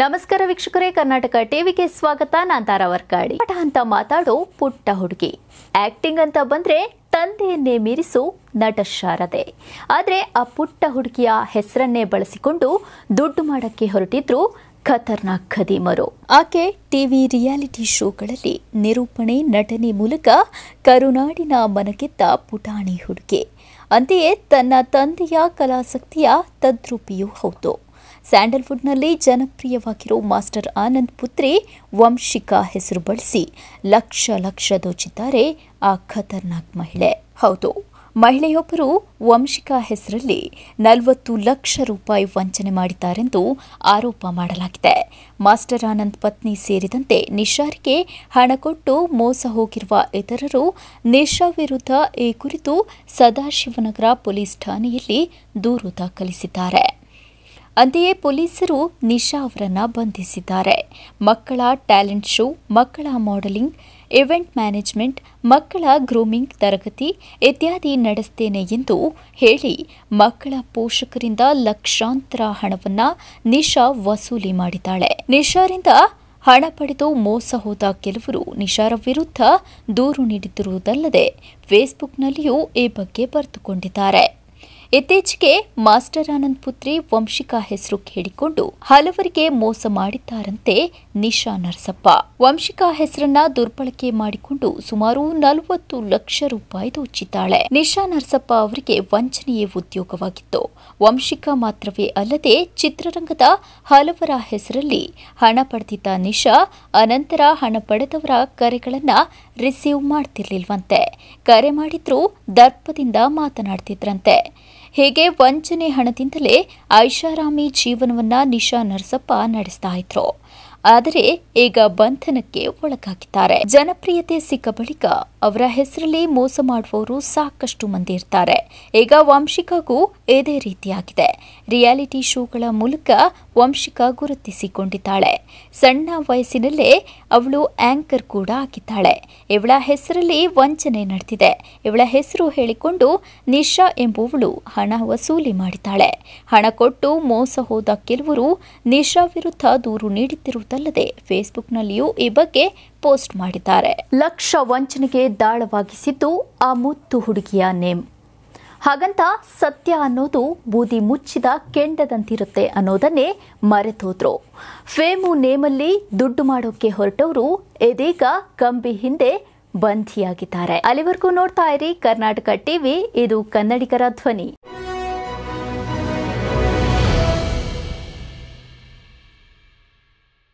ನಮಸ್ಕಾರ ವೀಕ್ಷಕರೇ ಕರ್ನಾಟಕ ಟಿವಿಗೆ ಸ್ವಾಗತ ನಾನ್ ತಾರಾವರ್ಕಾಡಿ ಪಟ ಅಂತ ಮಾತಾಡೋ ಪುಟ್ಟ ಹುಡುಗಿ ಆಕ್ಟಿಂಗ್ ಅಂತ ಬಂದ್ರೆ ತಂದೆಯನ್ನೇ ಮೀರಿಸು ನಟ ಶಾರದೆ ಆದರೆ ಆ ಪುಟ್ಟ ಹುಡುಗಿಯ ಹೆಸರನ್ನೇ ಬಳಸಿಕೊಂಡು ದುಡ್ಡು ಮಾಡಕ್ಕೆ ಹೊರಟಿದ್ರು ಖತರ್ನಾಕ್ ಖದೀಮರು ಆಕೆ ಟಿವಿ ರಿಯಾಲಿಟಿ ಶೋಗಳಲ್ಲಿ ನಿರೂಪಣೆ ನಟನೆ ಮೂಲಕ ಕರುನಾಡಿನ ಮನಗೆದ್ದ ಪುಟಾಣಿ ಹುಡುಗಿ ಅಂತೆಯೇ ತನ್ನ ತಂದೆಯ ಕಲಾಸಕ್ತಿಯ ತದ್ರೂಪಿಯೂ ಹೌದು ಸ್ಯಾಂಡಲ್ವುಡ್ನಲ್ಲಿ ಜನಪ್ರಿಯವಾಗಿರೋ ಮಾಸ್ಟರ್ ಆನಂದ್ ಪುತ್ರಿ ವಂಶಿಕಾ ಹೆಸರು ಬಳಸಿ ಲಕ್ಷ ಲಕ್ಷ ದೋಚಿದ್ದಾರೆ ಆ ಖತರ್ನಾಕ್ ಮಹಿಳೆ ಹೌದು ಮಹಿಳೆಯೊಬ್ಬರು ವಂಶಿಕಾ ಹೆಸರಲ್ಲಿ ನಲವತ್ತು ಲಕ್ಷ ರೂಪಾಯಿ ವಂಚನೆ ಮಾಡಿದ್ದಾರೆಂದು ಆರೋಪ ಮಾಡಲಾಗಿದೆ ಮಾಸ್ಟರ್ ಆನಂದ್ ಪತ್ನಿ ಸೇರಿದಂತೆ ನಿಶಾರಿಗೆ ಹಣ ಕೊಟ್ಟು ಮೋಸ ಹೋಗಿರುವ ಇತರರು ನಿಶಾ ವಿರುದ್ಧ ಈ ಕುರಿತು ಸದಾಶಿವನಗರ ಪೊಲೀಸ್ ಠಾಣೆಯಲ್ಲಿ ದೂರು ದಾಖಲಿಸಿದ್ದಾರೆ ಅಂತೆಯೇ ಪೊಲೀಸರು ನಿಶಾ ಅವರನ್ನು ಬಂಧಿಸಿದ್ದಾರೆ ಮಕ್ಕಳ ಟ್ಯಾಲೆಂಟ್ ಶೋ ಮಕ್ಕಳ ಮಾಡೆಲಿಂಗ್ ಇವೆಂಟ್ ಮ್ಯಾನೇಜ್ಮೆಂಟ್ ಮಕ್ಕಳ ಗ್ರೂಮಿಂಗ್ ತರಗತಿ ಇತ್ಯಾದಿ ನಡೆಸ್ತೇನೆ ಎಂದು ಹೇಳಿ ಮಕ್ಕಳ ಪೋಷಕರಿಂದ ಲಕ್ಷಾಂತರ ಹಣವನ್ನು ನಿಶಾ ವಸೂಲಿ ಮಾಡಿದ್ದಾಳೆ ನಿಶಾರಿಂದ ಹಣ ಪಡೆದು ಮೋಸ ಹೋದ ಕೆಲವರು ನಿಶಾರ ವಿರುದ್ಧ ದೂರು ನೀಡುತ್ತಿರುವುದಲ್ಲದೆ ಫೇಸ್ಬುಕ್ನಲ್ಲಿಯೂ ಈ ಬಗ್ಗೆ ಬರೆದುಕೊಂಡಿದ್ದಾರೆ ಇತ್ತೀಚೆಗೆ ಮಾಸ್ಟರ್ ಆನಂದ್ ಪುತ್ರಿ ವಂಶಿಕಾ ಹೆಸರು ಕೇಳಿಕೊಂಡು ಹಲವರಿಗೆ ಮೋಸ ಮಾಡಿದ್ದಾರಂತೆ ನಿಶಾ ನರಸಪ್ಪ ವಂಶಿಕಾ ಹೆಸರನ್ನ ದುರ್ಬಳಕೆ ಮಾಡಿಕೊಂಡು ಸುಮಾರು ನಲವತ್ತು ಲಕ್ಷ ರೂಪಾಯಿ ದೋಚಿದ್ದಾಳೆ ನಿಶಾ ನರಸಪ್ಪ ಅವರಿಗೆ ವಂಚನೆಯೇ ಉದ್ಯೋಗವಾಗಿತ್ತು ವಂಶಿಕಾ ಮಾತ್ರವೇ ಅಲ್ಲದೆ ಚಿತ್ರರಂಗದ ಹಲವರ ಹೆಸರಲ್ಲಿ ಹಣ ಪಡೆದಿದ್ದ ನಿಶಾ ಅನಂತರ ಹಣ ಪಡೆದವರ ಕರೆಗಳನ್ನ ರಿಸೀವ್ ಮಾಡ್ತಿರ್ಲಿಲ್ವಂತೆ ಕರೆ ಮಾಡಿದ್ರೂ ದರ್ಪದಿಂದ ಮಾತನಾಡ್ತಿದ್ರಂತೆ ಹೀಗೆ ವಂಚನೆ ಹಣದಿಂದಲೇ ಐಷಾರಾಮಿ ಜೀವನವನ್ನ ನಿಶಾ ನರಸಪ್ಪ ನಡೆಸ್ತಾ ಇದ್ರು ಆದರೆ ಈಗ ಬಂಧನಕ್ಕೆ ಒಳಗಾಗಿದ್ದಾರೆ ಜನಪ್ರಿಯತೆ ಸಿಕ್ಕ ಬಳಿಕ ಅವರ ಹೆಸರಲ್ಲಿ ಮೋಸ ಮಾಡುವವರು ಸಾಕಷ್ಟು ಮಂದಿ ಇರ್ತಾರೆ ಈಗ ವಂಶಿಕಾಗೂ ಇದೇ ರೀತಿಯಾಗಿದೆ ರಿಯಾಲಿಟಿ ಶೋಗಳ ಮೂಲಕ ವಂಶಿಕಾ ಗುರುತಿಸಿಕೊಂಡಿದ್ದಾಳೆ ಸಣ್ಣ ವಯಸ್ಸಿನಲ್ಲೇ ಅವಳು ಆಂಕರ್ ಕೂಡ ಹಾಕಿದ್ದಾಳೆ ಇವಳ ಹೆಸರಲ್ಲಿ ವಂಚನೆ ನಡೆದಿದೆ ಇವಳ ಹೆಸರು ಹೇಳಿಕೊಂಡು ನಿಶಾ ಎಂಬುವಳು ಹಣ ವಸೂಲಿ ಮಾಡಿದ್ದಾಳೆ ಹಣ ಕೊಟ್ಟು ಮೋಸ ಹೋದ ಕೆಲವರು ನಿಶಾ ವಿರುದ್ಧ ದೂರು ನೀಡುತ್ತಿರುವುದಲ್ಲದೆ ಫೇಸ್ಬುಕ್ನಲ್ಲಿಯೂ ಈ ಬಗ್ಗೆ ಪೋಸ್ಟ್ ಮಾಡಿದ್ದಾರೆ ಲಕ್ಷ ವಂಚನೆಗೆ ದಾಳವಾಗಿಸಿದ್ದು ಆ ಮುತ್ತು ಹುಡುಗಿಯ ನೇಮ್ ಹಾಗಂತ ಸತ್ಯ ಅನ್ನೋದು ಬೂದಿ ಮುಚ್ಚಿದ ಕೆಂಡದಂತಿರುತ್ತೆ ಅನ್ನೋದನ್ನೇ ಮರೆತೋದ್ರು ಫೇಮು ನೇಮಲ್ಲಿ ದುಡ್ಡು ಮಾಡೋಕೆ ಹೊರಟವರು ಇದೀಗ ಕಂಬಿ ಹಿಂದೆ ಬಂಧಿಯಾಗಿದ್ದಾರೆ ಅಲ್ಲಿವರೆಗೂ ನೋಡ್ತಾ ಇರಿ ಕರ್ನಾಟಕ ಟಿವಿ ಇದು ಕನ್ನಡಿಗರ ಧ್ವನಿ